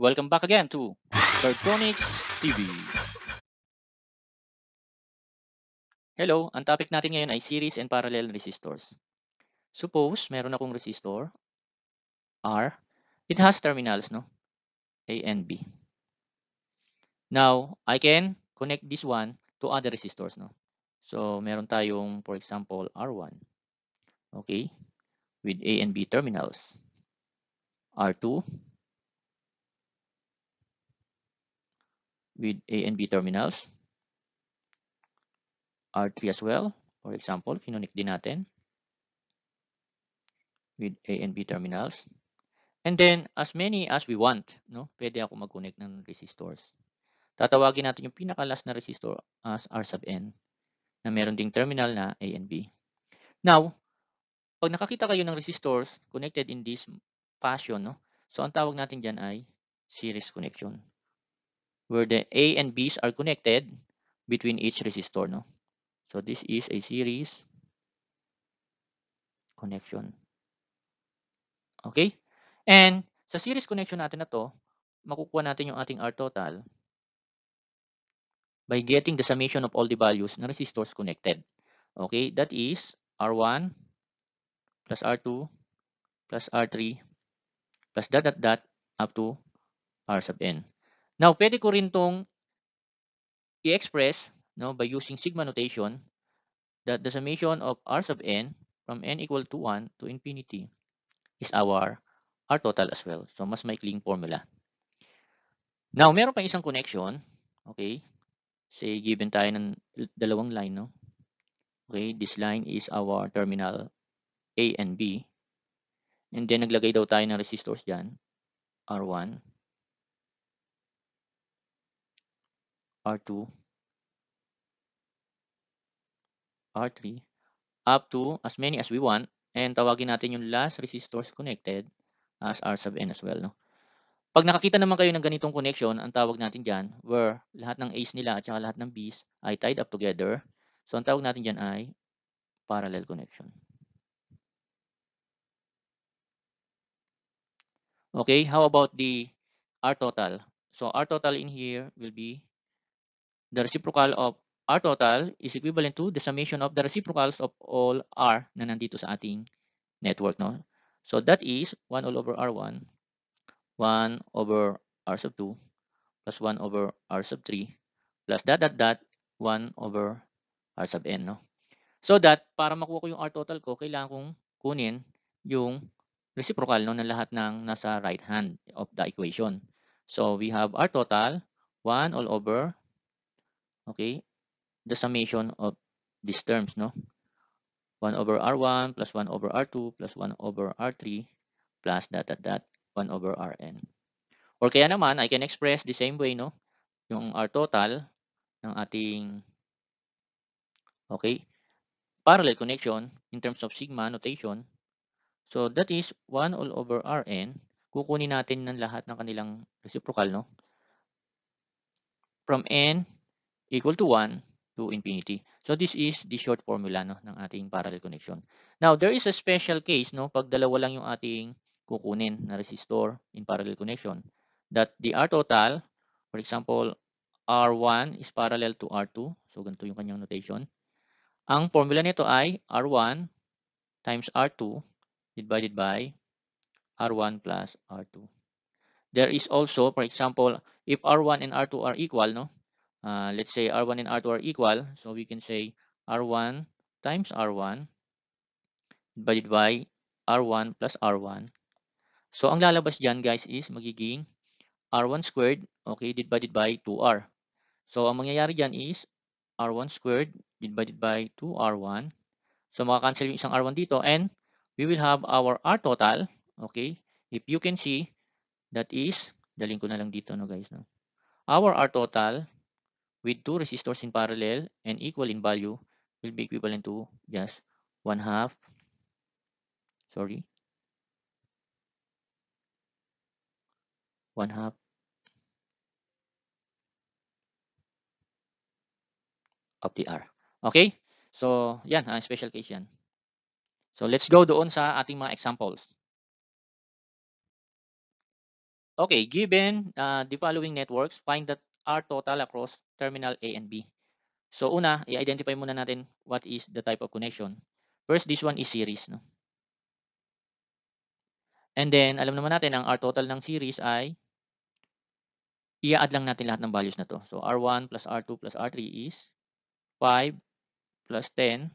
Welcome back again to Cartonics TV. Hello, ang topic natin ngayon ay series and parallel resistors. Suppose meron akong resistor R, it has terminals no, A and B. Now, I can connect this one to other resistors no. So, meron tayong for example R1. Okay? With A and B terminals. R2 with A and B terminals. R3 as well. For example, kinonect din natin with A and B terminals. And then, as many as we want, no? pwede ako mag-connect ng resistors. Tatawagin natin yung pinaka-last na resistor as R sub N na meron ding terminal na A and B. Now, pag nakakita kayo ng resistors connected in this fashion, no? so ang tawag natin dyan ay series connection where the A and B's are connected between each resistor. No? So this is a series connection. Okay? And sa series connection natin na to, makukuha natin yung ating R total by getting the summation of all the values na resistors connected. Okay, that is R1 plus R2 plus R3 plus dot dot dot up to R sub n. Now, pwede ko rin tong i-express no, by using sigma notation that the summation of r sub n from n equal to 1 to infinity is our r total as well. So, mas maikling formula. Now, meron pa isang connection. Okay. Say, given tayo ng dalawang line, no? Okay, this line is our terminal A and B. And then, naglagay daw tayo ng resistors dyan, R1. R2, R3, up to as many as we want. And tawagin natin yung last resistors connected as R sub n as well. No? Pag nakakita naman kayo ng ganitong connection, ang tawag natin dyan, where lahat ng A's nila at saka lahat ng B's ay tied up together. So, ang tawag natin dyan ay parallel connection. Okay, how about the R total? So, R total in here will be The reciprocal of R total is equivalent to the summation of the reciprocals of all R na nandito sa ating network. No? So that is 1 all over R1, 1 over R sub 2, plus 1 over R sub 3, plus dot dot dot 1 over R sub n. No? So that, para makuha ko yung R total ko, kailangan kong kunin yung reciprocal no, ng lahat ng nasa right hand of the equation. So we have R total, 1 all over okay, the summation of these terms, no? 1 over R1 plus 1 over R2 plus 1 over R3 plus dot dot dot 1 over Rn. Or kaya naman, I can express the same way, no? Yung R total ng ating, okay, parallel connection in terms of sigma notation. So that is 1 all over Rn. Kukunin natin ng lahat ng kanilang reciprocal, no? From n equal to 1 to infinity. So this is the short formula no, ng ating parallel connection. Now, there is a special case no, pag dalawa lang yung ating kukunin na resistor in parallel connection that the R total, for example, R1 is parallel to R2. So, ganito yung kanyang notation. Ang formula nito ay R1 times R2 divided by R1 plus R2. There is also, for example, if R1 and R2 are equal, no, uh, let's say R1 and R2 are equal. So we can say R1 times R1 divided by R1 plus R1. So ang lalabas dyan guys is magiging R1 squared, okay, divided by 2R. So ang mangyayari dyan is R1 squared divided by 2R1. So makakancel yung isang R1 dito and we will have our R total, okay, if you can see, that is, daling ko na lang dito no guys. No? Our R total with two resistors in parallel and equal in value will be equivalent to just one half sorry one half of the R. Okay? So, yan, ang special case yan. So, let's go doon sa ating mga examples. Okay, given uh, the following networks, find that R total across terminal A and B. So una, i-identify muna natin what is the type of connection. First, this one is series. No? And then, alam naman natin, ang R total ng series ay i-add lang natin lahat ng values na to. So, R1 plus R2 plus R3 is 5 plus 10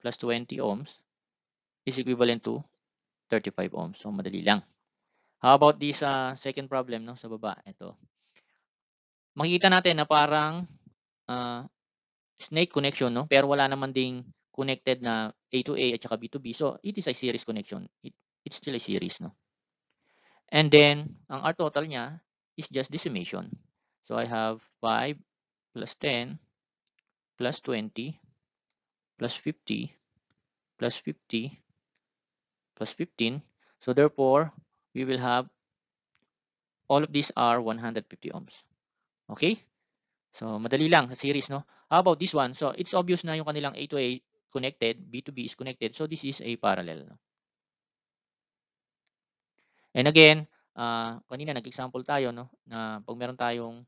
plus 20 ohms is equivalent to 35 ohms. So, madali lang. How about this uh, second problem no, sa baba? Ito makikita natin na parang uh, snake connection, no? pero wala naman ding connected na A to A at saka B to B. So, it is a series connection. It, it's still a series. No? And then, ang R total niya is just the summation. So, I have 5 plus 10 plus 20 plus 50 plus 50 plus 15. So, therefore, we will have all of these are 150 ohms. Okay? So, madali lang sa series, no? How about this one? So, it's obvious na yung kanilang A to A connected, B to B is connected. So, this is a parallel. No? And again, uh, kanina nag-example tayo, no? Na pag meron tayong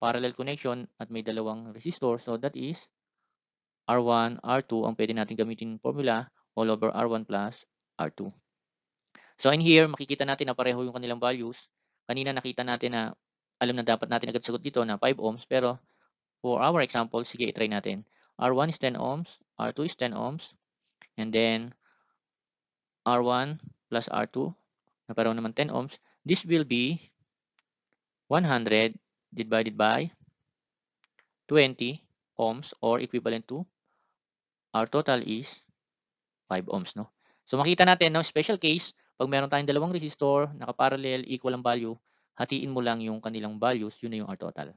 parallel connection at may dalawang resistor, so that is R1, R2, ang pwede natin gamitin formula all over R1 plus R2. So, in here, makikita natin na pareho yung kanilang values. Kanina nakita natin na alam na dapat natin agad sagot dito na 5 ohms, pero for our example, sige, itry natin. R1 is 10 ohms, R2 is 10 ohms, and then R1 plus R2, na parang naman 10 ohms. This will be 100 divided by 20 ohms or equivalent to our total is 5 ohms. No? So makita natin, no, special case, pag meron tayong dalawang resistor, nakaparallel, equal ang value, hatiin mo lang yung kanilang values, yun na yung R-total.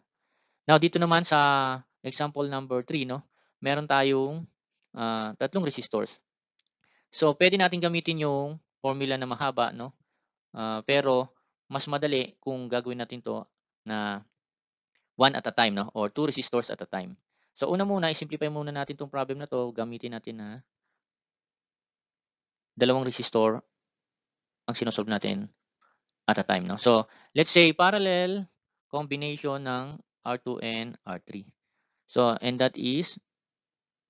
Now, dito naman sa example number 3, no, meron tayong uh, tatlong resistors. So, pwede natin gamitin yung formula na mahaba, no? Uh, pero, mas madali kung gagawin natin to na one at a time, no? Or two resistors at a time. So, una muna, isimplify muna natin tong problem na to. Gamitin natin na dalawang resistor ang sinosolve natin at a time. No? So, let's say parallel combination ng R2 and R3. So, and that is,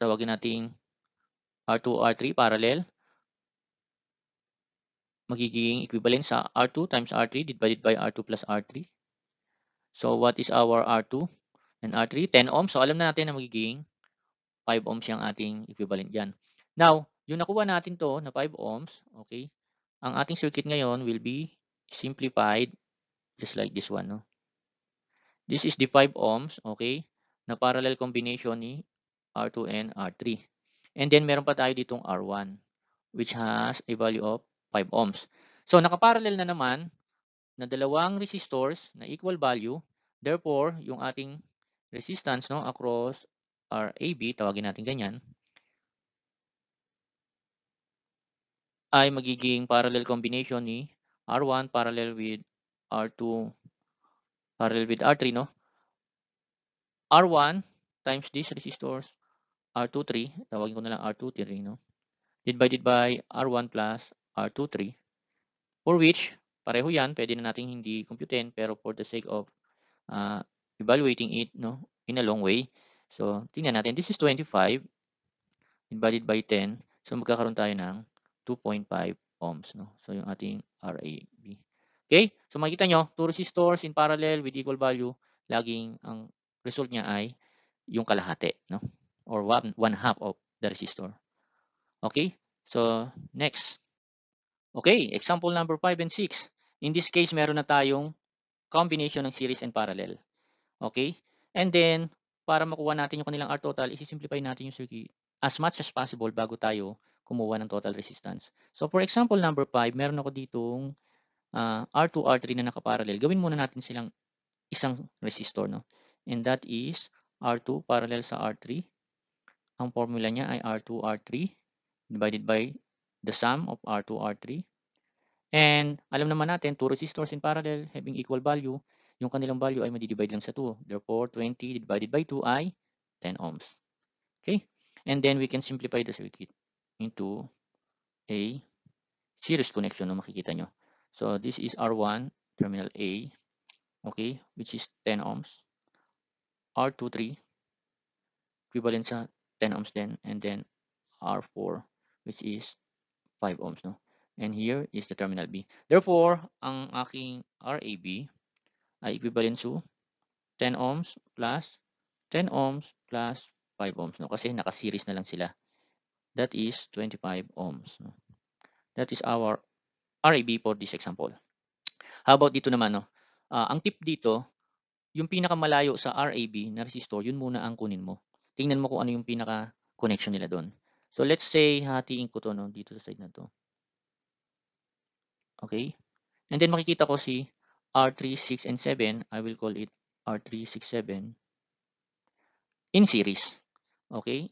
tawagin natin R2, R3 parallel magiging equivalent sa R2 times R3 divided by R2 plus R3. So, what is our R2 and R3? 10 ohms. So, alam na natin na magiging 5 ohms yung ating equivalent dyan. Now, yung nakuha natin to na 5 ohms, okay, ang ating circuit ngayon will be simplified just like this one. No? This is the 5 ohms, okay, na parallel combination ni R2 and R3. And then meron pa tayo ditong R1 which has a value of 5 ohms. So nakaparallel na naman na dalawang resistors na equal value. Therefore, yung ating resistance no across RAB, tawagin natin ganyan, ay magiging parallel combination ni R1 parallel with R2 parallel with R3, no? R1 times these resistors, r 2 3, tawagin ko na lang R23, no? Divided by R1 plus r 2 3. for which, pareho yan, pwede na natin hindi computein, pero for the sake of uh, evaluating it, no? In a long way. So, tingnan natin, this is 25 divided by 10. So, magkakaroon tayo ng 2.5 ohms. No? So, yung ating RAB. Okay? So, makita nyo, two resistors in parallel with equal value, laging ang result niya ay yung kalahati. No? Or one, one half of the resistor. Okay? So, next. Okay, example number 5 and 6. In this case, meron na tayong combination ng series and parallel. Okay? And then, para makuha natin yung kanilang R total, isi-simplify natin yung circuit as much as possible bago tayo kumuha ng total resistance. So for example, number 5, meron ako ditong uh, R2, R3 na nakaparallel. Gawin muna natin silang isang resistor. No? And that is R2 parallel sa R3. Ang formula niya ay R2, R3 divided by the sum of R2, R3. And alam naman natin, two resistors in parallel having equal value, yung kanilang value ay madidivide lang sa 2. Therefore, 20 divided by 2 ay 10 ohms. Okay? And then we can simplify the circuit into a series connection no makikita nyo. So this is R1 terminal A, okay, which is 10 ohms. R23 equivalent sa 10 ohms then and then R4 which is 5 ohms no. And here is the terminal B. Therefore, ang aking RAB ay equivalent to 10 ohms plus 10 ohms plus 5 ohms no kasi naka-series na lang sila that is 25 ohms. That is our RAB for this example. How about dito naman, no? Uh, ang tip dito, yung pinakamalayo sa RAB na resistor, yun muna ang kunin mo. Tingnan mo kung ano yung pinaka-connection nila doon. So let's say, hatiin ko to no, dito sa side na to. Okay? And then makikita ko si R3, 6, and 7. I will call it R3, 6, 7 in series. Okay?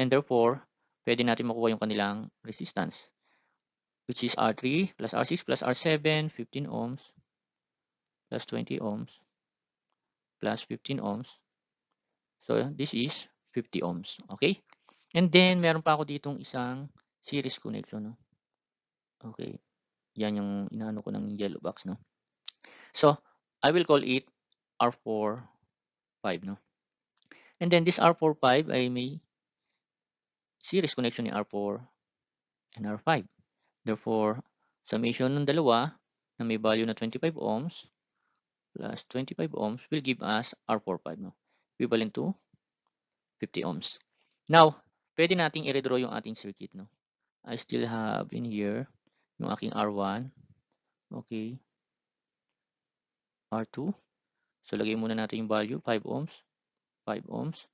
And therefore, pwede natin makuha yung kanilang resistance, which is R3 plus R6 plus R7, 15 ohms, plus 20 ohms, plus 15 ohms. So, this is 50 ohms. Okay? And then, meron pa ako ditong isang series connection. No? Okay. Yan yung inaano ko ng yellow box. No? So, I will call it R4, 5. No? And then, this R4, 5 ay may series connection ni R4 and R5. Therefore, summation ng dalawa na may value na 25 ohms plus 25 ohms will give us R45 no? equivalent to 50 ohms. Now, pwede nating i-redraw yung ating circuit. No? I still have in here yung aking R1. Okay. R2. So, lagay muna natin yung value. 5 ohms. 5 ohms.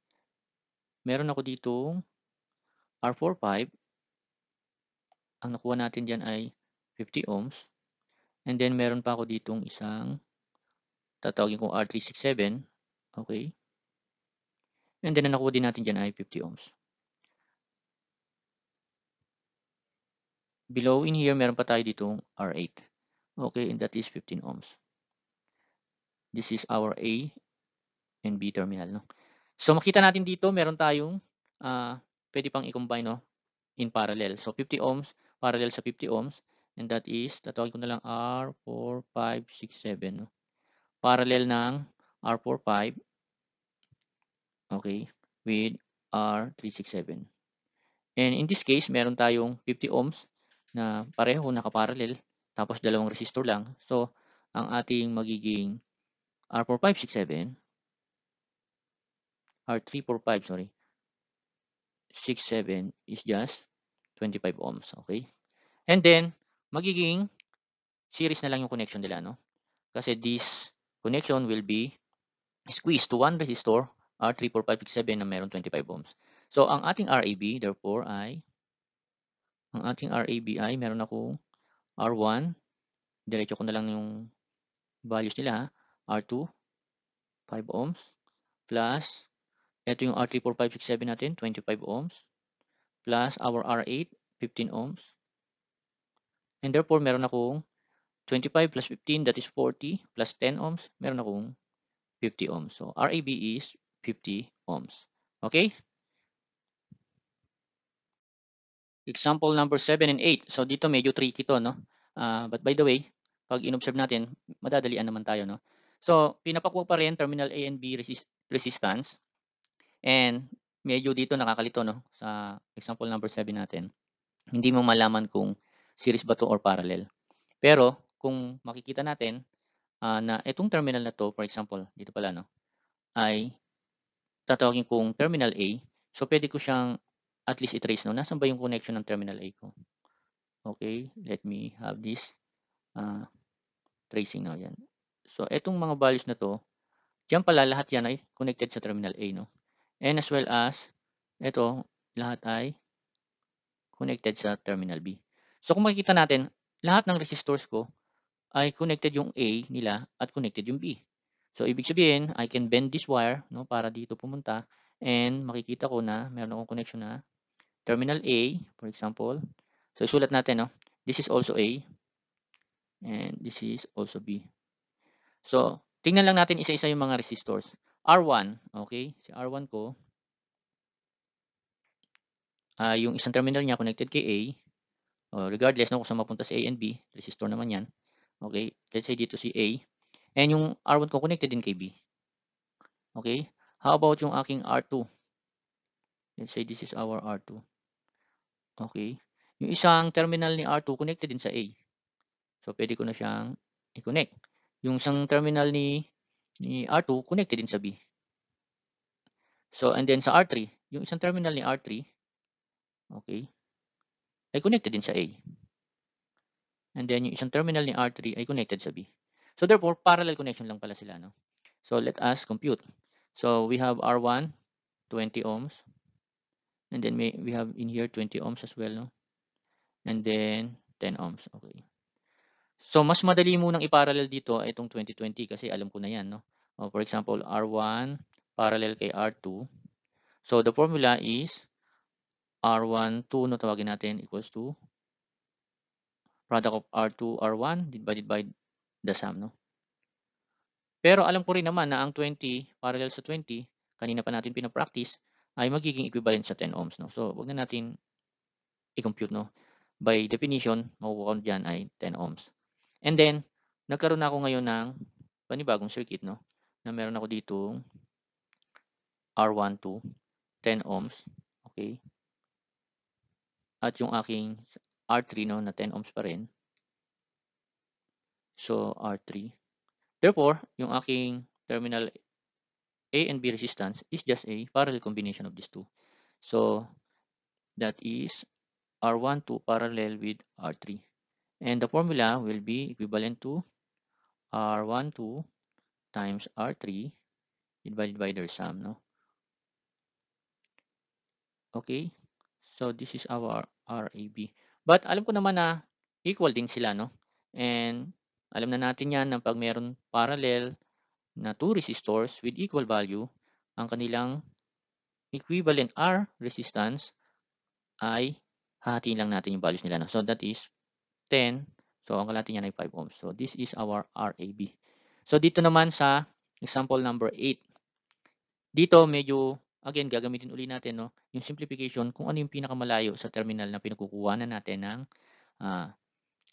Meron ako ditong R45, ang nakuha natin dyan ay 50 ohms. And then, meron pa ako ditong isang, tatawagin kong R367. Okay. And then, ang nakuha din natin dyan ay 50 ohms. Below in here, meron pa tayo ditong R8. Okay, and that is 15 ohms. This is our A and B terminal. No? So, makita natin dito, meron tayong uh, pwede pang i-combine no, in parallel. So 50 ohms, parallel sa 50 ohms. And that is, tatawag ko na lang r 4567 No? Parallel ng r 45 Okay. With r 367 And in this case, meron tayong 50 ohms na pareho nakaparallel. Tapos dalawang resistor lang. So, ang ating magiging r 4567 r 345 sorry. 67 is just 25 ohms. Okay? And then, magiging series na lang yung connection nila. No? Kasi this connection will be squeezed to one resistor R34567 na meron 25 ohms. So, ang ating RAB, therefore, ay ang ating RAB ay meron akong R1. Diretso ko na lang yung values nila. R2, 5 ohms, plus ito yung R34567 natin, 25 ohms. Plus our R8, 15 ohms. And therefore, meron akong 25 plus 15, that is 40, plus 10 ohms, meron akong 50 ohms. So, RAB is 50 ohms. Okay? Example number 7 and 8. So, dito medyo tricky to, no? Uh, but by the way, pag inobserve natin, madadalian naman tayo, no? So, pinapakuha pa rin terminal A and B resist resistance. And medyo dito nakakalito no sa example number 7 natin. Hindi mo malaman kung series ba to or parallel. Pero kung makikita natin uh, na itong terminal na to, for example, dito pala no, ay tatawagin kong terminal A. So pwede ko siyang at least i-trace no. Nasaan ba yung connection ng terminal A ko? Okay, let me have this uh, tracing no yan. So itong mga values na to, diyan pala lahat yan ay connected sa terminal A no and as well as ito lahat ay connected sa terminal B. So kung makikita natin, lahat ng resistors ko ay connected yung A nila at connected yung B. So ibig sabihin, I can bend this wire no para dito pumunta and makikita ko na meron akong connection na terminal A, for example. So isulat natin no. This is also A and this is also B. So tingnan lang natin isa-isa yung mga resistors. R1, okay? Si R1 ko, uh, yung isang terminal niya connected kay A, oh, regardless no, kung saan mapunta sa A and B, resistor naman yan. Okay, let's say dito si A, and yung R1 ko connected din kay B. Okay, how about yung aking R2? Let's say this is our R2. Okay, yung isang terminal ni R2 connected din sa A. So, pwede ko na siyang i-connect. Yung isang terminal ni ni R2 connected din sa B. So, and then sa R3, yung isang terminal ni R3, okay, ay connected din sa A. And then yung isang terminal ni R3 ay connected sa B. So therefore, parallel connection lang pala sila. No? So let us compute. So we have R1, 20 ohms. And then may, we have in here 20 ohms as well. No? And then 10 ohms. Okay. So, mas madali mo munang iparallel dito itong 2020 kasi alam ko na yan. No? Oh, for example, R1 parallel kay R2. So, the formula is r 1 2 no, tawagin natin equals to product of R2, R1 divided by the sum. No? Pero alam ko rin naman na ang 20 parallel sa 20, kanina pa natin pinapractice, ay magiging equivalent sa 10 ohms. No? So, wag na natin i-compute. No? By definition, makukuha diyan ay 10 ohms. And then, nagkaroon ako ngayon ng panibagong circuit, no? Na meron ako dito R12, 10 ohms, okay? At yung aking R3, no, na 10 ohms pa rin. So, R3. Therefore, yung aking terminal A and B resistance is just a parallel combination of these two. So, that is R12 parallel with R3. And the formula will be equivalent to R12 times R3 divided by their sum. No? Okay, so this is our RAB. But alam ko naman na equal din sila. No? And alam na natin yan na pag meron parallel na two resistors with equal value, ang kanilang equivalent R resistance ay hahatiin lang natin yung values nila. No? So that is 10. So, ang natin niya ay 5 ohms. So, this is our RAB. So, dito naman sa example number 8. Dito, medyo, again, gagamitin uli natin, no? Yung simplification, kung ano yung pinakamalayo sa terminal na pinagkukuhanan natin ng uh,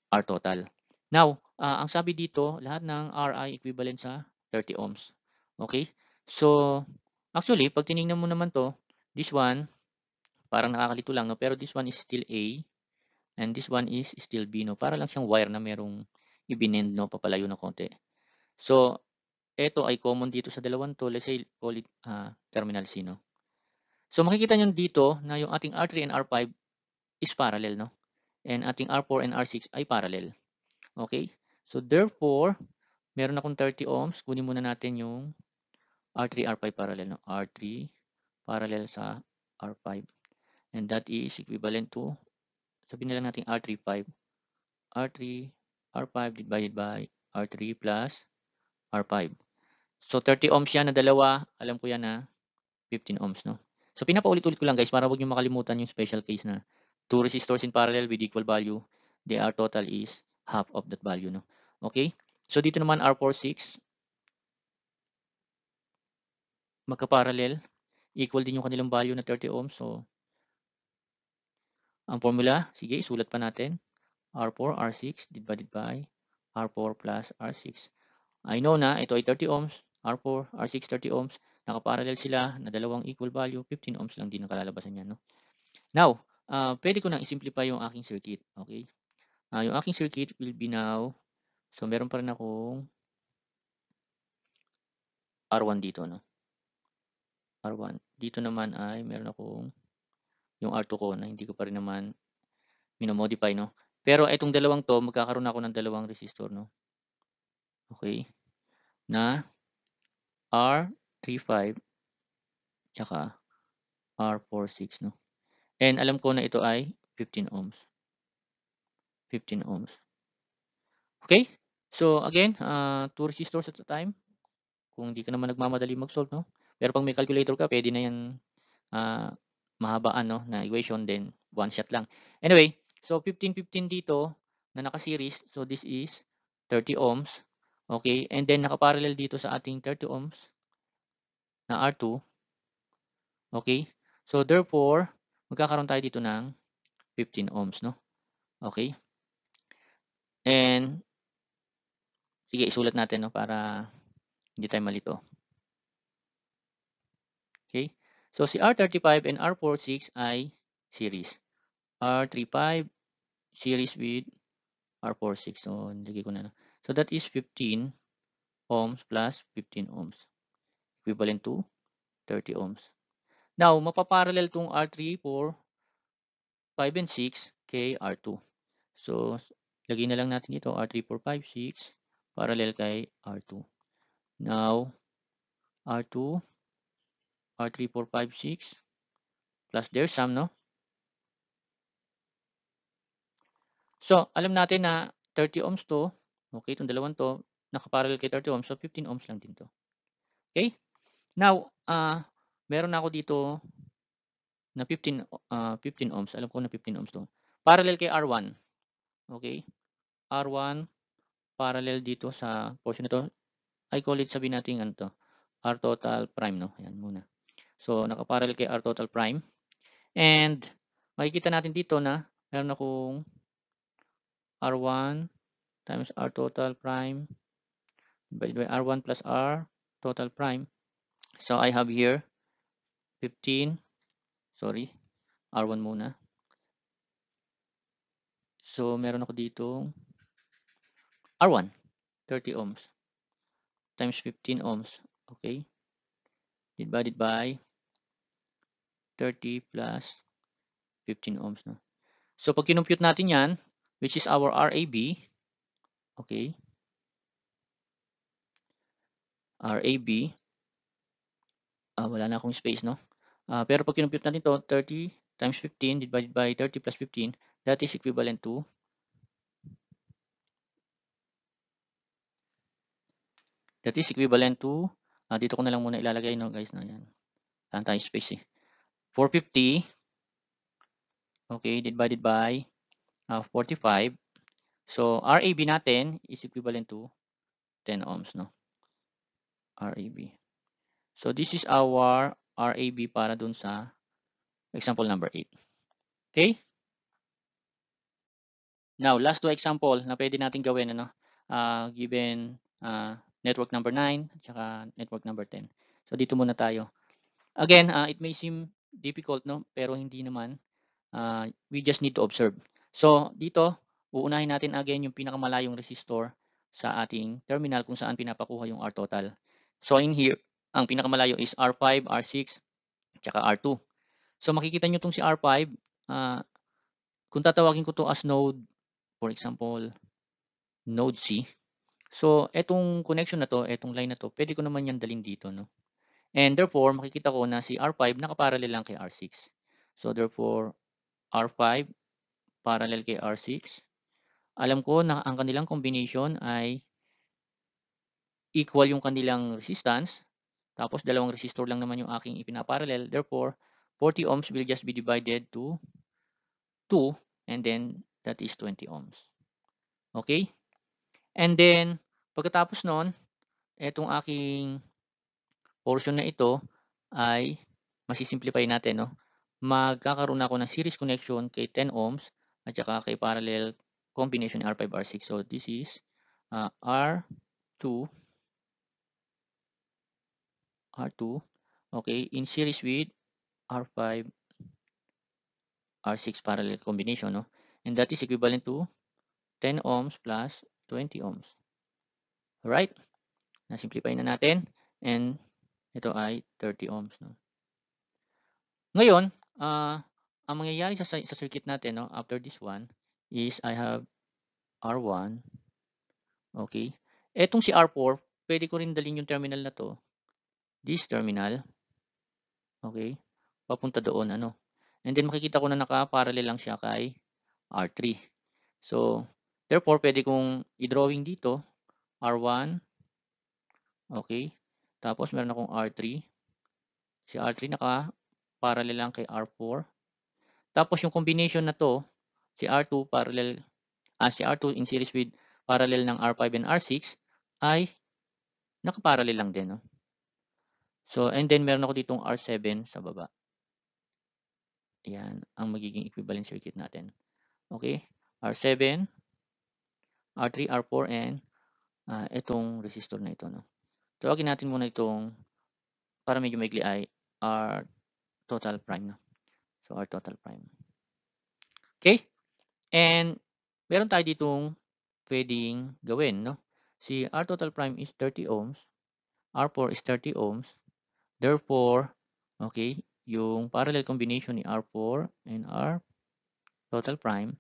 R total. Now, uh, ang sabi dito, lahat ng RI equivalent sa 30 ohms. Okay? So, actually, pag tinignan mo naman to, this one, parang nakakalito lang, no? pero this one is still A. And this one is still bino. Para lang siyang wire na merong ibinend no, papalayo na konti. So, ito ay common dito sa dalawang to. Let's say, call it uh, terminal C. No? So, makikita nyo dito na yung ating R3 and R5 is parallel. No? And ating R4 and R6 ay parallel. Okay? So, therefore, meron akong 30 ohms. Kunin muna natin yung R3, R5 parallel. No? R3 parallel sa R5. And that is equivalent to sabihin na lang natin R35. 3 R3, R5 divided by R3 plus R5. So 30 ohms yan na dalawa. Alam ko yan na 15 ohms. No? So pinapaulit-ulit ko lang guys para huwag niyo makalimutan yung special case na two resistors in parallel with equal value. They are total is half of that value. No? Okay? So dito naman R46 magka-parallel. Equal din yung kanilang value na 30 ohms. So ang formula, sige, isulat pa natin. R4, R6, divided by R4 plus R6. I know na ito ay 30 ohms, R4, R6, 30 ohms. Nakaparallel sila na dalawang equal value, 15 ohms lang din ang kalalabasan niya. No? Now, uh, pwede ko nang i-simplify yung aking circuit. Okay? Uh, yung aking circuit will be now, so meron pa rin akong R1 dito. No? R1. Dito naman ay meron akong yung R2 ko na hindi ko pa rin naman minomodify, no? Pero itong dalawang to, magkakaroon ako ng dalawang resistor, no? Okay? Na R35 tsaka R46, no? And alam ko na ito ay 15 ohms. 15 ohms. Okay? So, again, uh, two resistors at a time. Kung hindi ka naman nagmamadali mag-solve, no? Pero pag may calculator ka, pwede na yan uh, mahaba ano na equation then one shot lang. Anyway, so 15 15 dito na naka-series. So this is 30 ohms. Okay, and then naka-parallel dito sa ating 30 ohms na R2. Okay? So therefore, magkakaroon tayo dito ng 15 ohms, no? Okay? And sige, isulat natin no para hindi tayo malito. Okay? So si R35 and R46 ay series. R35 series with R46. So nilagay ko na lang. So that is 15 ohms plus 15 ohms. Equivalent to 30 ohms. Now, mapaparallel tong R3, 4, 5, and 6 kay R2. So, lagay na lang natin ito, R3, 4, 5, 6, parallel kay R2. Now, R2, or 3, 4, 5, 6 plus their sum, no? So, alam natin na 30 ohms to, okay, itong dalawang to, nakaparallel kay 30 ohms, so 15 ohms lang din to. Okay? Now, uh, meron ako dito na 15, uh, 15 ohms. Alam ko na 15 ohms to. Parallel kay R1. Okay? R1 parallel dito sa portion na to. I call it, sabi natin ano to. R total prime, no? Ayan muna. So, nakaparallel kay R total prime. And, makikita natin dito na meron akong R1 times R total prime divided by R1 plus R total prime. So, I have here 15, sorry, R1 muna. So, meron ako dito R1, 30 ohms times 15 ohms. Okay? Divided by 30 plus 15 ohms. No? So, pag kinumpute natin yan, which is our RAB, okay, RAB, uh, ah, wala na akong space, no? Uh, pero pag kinumpute natin to 30 times 15 divided by 30 plus 15, that is equivalent to That is equivalent to, uh, dito ko na lang muna ilalagay, no guys, na yan. Saan tayo space eh. 450 okay divided by uh, 45 so RAB natin is equivalent to 10 ohms no RAB so this is our RAB para dun sa example number 8 okay now last two example na pwede natin gawin ano uh, given uh, network number 9 at saka network number 10 so dito muna tayo again uh, it may seem difficult, no? pero hindi naman. Uh, we just need to observe. So dito, uunahin natin again yung pinakamalayong resistor sa ating terminal kung saan pinapakuha yung R total. So in here, ang pinakamalayo is R5, R6, tsaka R2. So makikita nyo tong si R5, uh, ah, kung tatawagin ko to as node, for example, node C. So etong connection na to, etong line na to, pwede ko naman yan dalhin dito. No? And therefore, makikita ko na si R5 nakaparallel lang kay R6. So therefore, R5 parallel kay R6. Alam ko na ang kanilang combination ay equal yung kanilang resistance. Tapos dalawang resistor lang naman yung aking ipinaparallel. Therefore, 40 ohms will just be divided to 2 and then that is 20 ohms. Okay? And then, pagkatapos nun, etong aking portion na ito ay masisimplify natin. No? Magkakaroon ako ng series connection kay 10 ohms at saka kay parallel combination R5, R6. So this is uh, R2 R2 okay in series with R5 R6 parallel combination no and that is equivalent to 10 ohms plus 20 ohms alright na simplify na natin and ito ay 30 ohms. No? Ngayon, uh, ang mangyayari sa, sa circuit natin no, after this one is I have R1. Okay. Etong si R4, pwede ko rin dalhin yung terminal na to. This terminal. Okay. Papunta doon. Ano. And then makikita ko na naka-parallel lang siya kay R3. So, therefore, pwede kong i-drawing dito. R1. Okay. Tapos meron akong R3. Si R3 naka parallel lang kay R4. Tapos yung combination na to, si R2 parallel ah, si R2 in series with parallel ng R5 and R6 ay naka-parallel lang din. No? So, and then meron ako ditong R7 sa baba. Ayan, ang magiging equivalent circuit natin. Okay, R7, R3, R4, and uh, itong resistor na ito. No? Tawagin natin muna itong, para medyo maigli ay, R total prime So, R total prime. Okay? And, meron tayo ditong pwedeng gawin, no? Si R total prime is 30 ohms. R4 is 30 ohms. Therefore, okay, yung parallel combination ni R4 and R total prime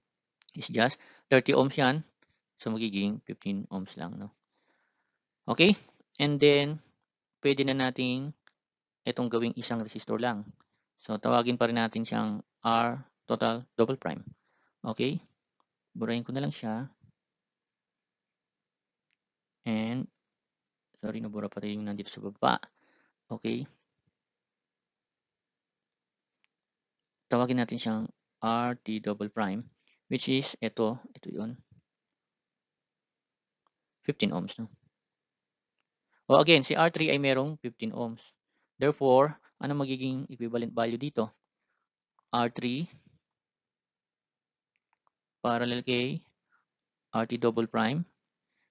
is just 30 ohms yan. So, magiging 15 ohms lang, no? Okay? And then, pwede na nating itong gawing isang resistor lang. So, tawagin pa rin natin siyang R total double prime. Okay? Burahin ko na lang siya. And, sorry, nabura pa rin yung nandito sa baba. Okay? Tawagin natin siyang RT double prime, which is ito, ito yun, 15 ohms. No? O again, si R3 ay merong 15 ohms. Therefore, ano magiging equivalent value dito? R3 parallel kay RT double prime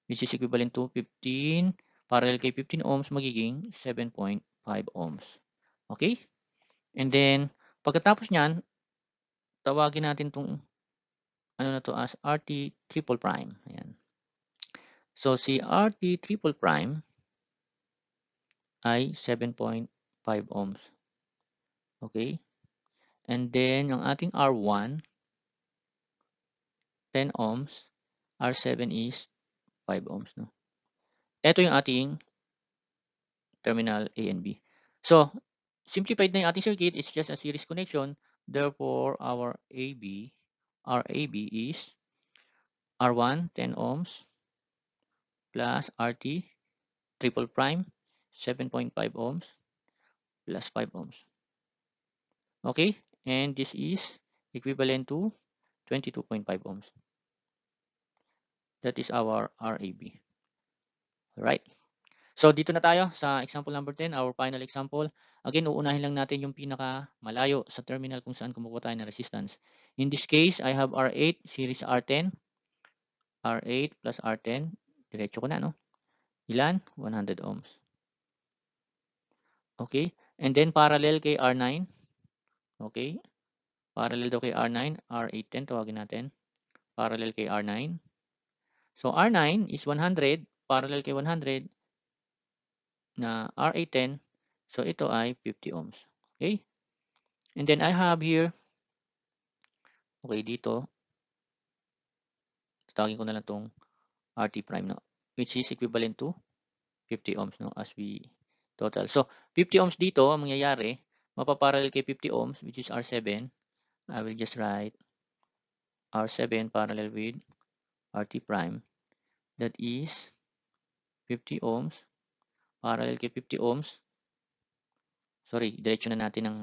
which is equivalent to 15 parallel kay 15 ohms magiging 7.5 ohms. Okay? And then, pagkatapos niyan, tawagin natin tong ano na to as RT triple prime. Ayan. So, si RT triple prime ay 7.5 ohms. Okay? And then, yung ating R1, 10 ohms. R7 is 5 ohms. No? Ito yung ating terminal A and B. So, simplified na yung ating circuit. It's just a series connection. Therefore, our AB, AB is R1, 10 ohms, plus RT, triple prime, 7.5 ohms plus 5 ohms. Okay, and this is equivalent to 22.5 ohms. That is our RAB. Alright. So, dito na tayo sa example number 10, our final example. Again, uunahin lang natin yung pinaka malayo sa terminal kung saan kumukuha tayo ng resistance. In this case, I have R8 series R10. R8 plus R10. Diretso ko na, no? Ilan? 100 ohms. Okay? And then parallel kay R9. Okay? Parallel daw kay R9, R810 tawagin natin. Parallel kay R9. So R9 is 100, parallel kay 100 na R810. So ito ay 50 ohms. Okay? And then I have here okay dito tatawagin ko na lang tong RT prime no which is equivalent to 50 ohms no as we total. So, 50 ohms dito, ang mangyayari, mapaparallel kay 50 ohms, which is R7. I will just write R7 parallel with RT prime. That is 50 ohms parallel kay 50 ohms. Sorry, direction na natin ng,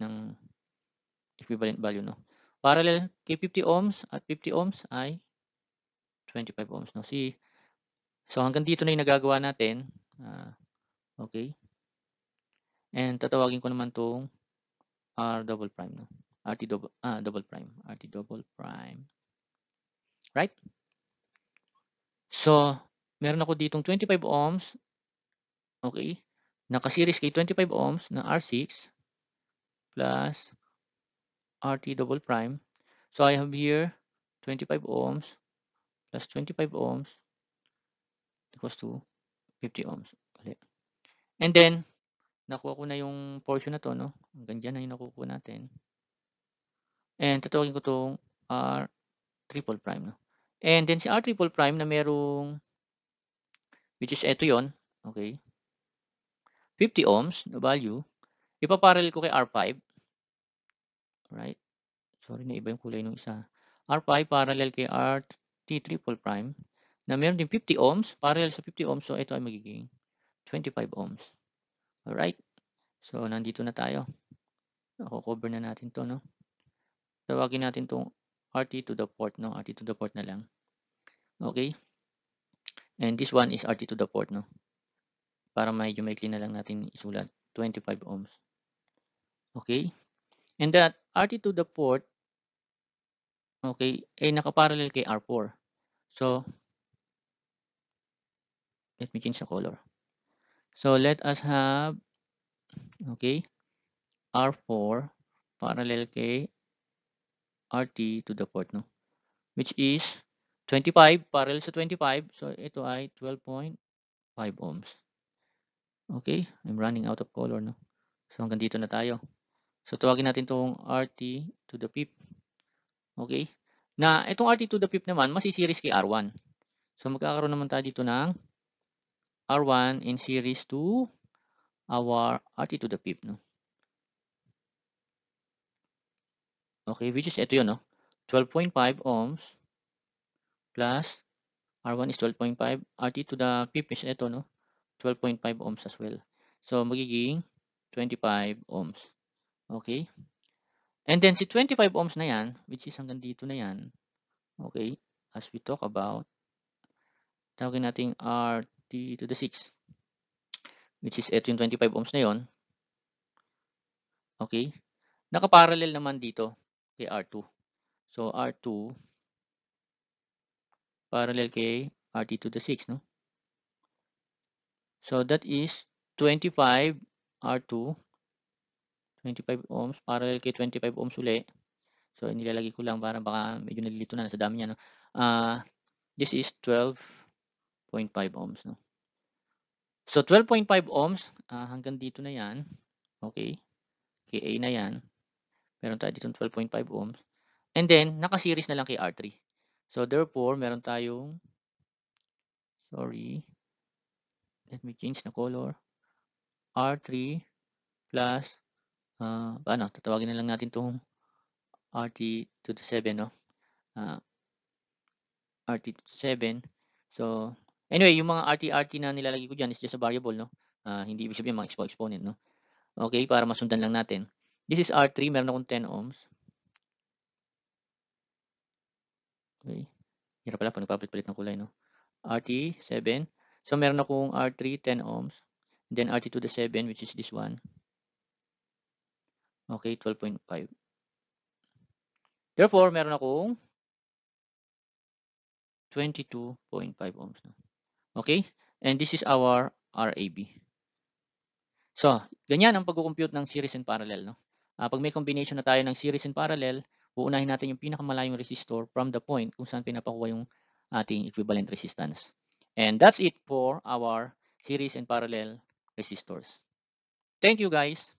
ng equivalent value. No? Parallel kay 50 ohms at 50 ohms ay 25 ohms. No? See, so hanggang dito na yung nagagawa natin. Uh, Okay? And tatawagin ko naman tong R double prime na. RT double, ah, double prime. RT double prime. Right? So, meron ako ditong 25 ohms. Okay? Nakaseries kay 25 ohms ng R6 plus RT double prime. So, I have here 25 ohms plus 25 ohms equals to 50 ohms. And then, nakuha ko na yung portion na to, no? Hanggang dyan na yung nakukuha natin. And tatawagin ko itong R triple prime, no? And then si R triple prime na merong, which is ito yon okay? 50 ohms na value, ipaparallel ko kay R5. Alright? Sorry na iba yung kulay ng isa. R5 parallel kay R T triple prime na meron din 50 ohms, parallel sa 50 ohms, so ito ay magiging 25 ohms. Alright? So, nandito na tayo. Nakukover na natin to, no? Tawagin natin itong RT to the port, no? RT to the port na lang. Okay? And this one is RT to the port, no? Para medyo may clean na lang natin isulat. 25 ohms. Okay? And that RT to the port, okay, ay nakaparallel kay R4. So, let me change the color. So let us have, okay, R4 parallel K RT to the fourth, no? Which is 25, parallel sa 25. So ito ay 12.5 ohms. Okay, I'm running out of color, no? So hanggang dito na tayo. So tawagin natin tong RT to the fifth. Okay? Na itong RT to the fifth naman, masisiris kay R1. So magkakaroon naman tayo dito ng R1 in series to our RT to the fifth. No? Okay, which is ito yun. No? 12.5 ohms plus R1 is 12.5. RT to the fifth is ito. No? 12.5 ohms as well. So, magiging 25 ohms. Okay. And then, si 25 ohms na yan, which is hanggang dito na yan. Okay. As we talk about, tawagin natin R2 50 to the 6 which is ito yung 25 ohms na yon. Okay? Nakaparallel naman dito kay R2. So R2 parallel kay RT to the 6, no? So that is 25 R2 25 ohms parallel kay 25 ohms uli. So inilalagay ko lang para baka medyo nalilito na sa dami niya, no? Uh, this is 12 0.5 ohms. No? So, 12.5 ohms, uh, hanggang dito na yan. Okay. KA na yan. Meron tayo dito 12.5 ohms. And then, nakaseries na lang kay R3. So, therefore, meron tayong, sorry, let me change the color, R3 plus, uh, ano, tatawagin na lang natin itong RT 27 no? Uh, RT 27 So, Anyway, yung mga RT-RT na nilalagay ko dyan is just a variable, no? Uh, hindi ibig sabihin mga expo exponent, no? Okay, para masundan lang natin. This is R3, meron akong 10 ohms. Okay. Hirap pala pag nagpapalit-palit ng kulay, no? RT, 7. So, meron akong R3, 10 ohms. Then, RT to the 7, which is this one. Okay, 12.5. Therefore, meron akong 22.5 ohms. No? Okay? And this is our RAB. So, ganyan ang pag-compute ng series and parallel. No? Uh, pag may combination na tayo ng series and parallel, uunahin natin yung pinakamalayong resistor from the point kung saan pinapakuha yung ating equivalent resistance. And that's it for our series and parallel resistors. Thank you guys!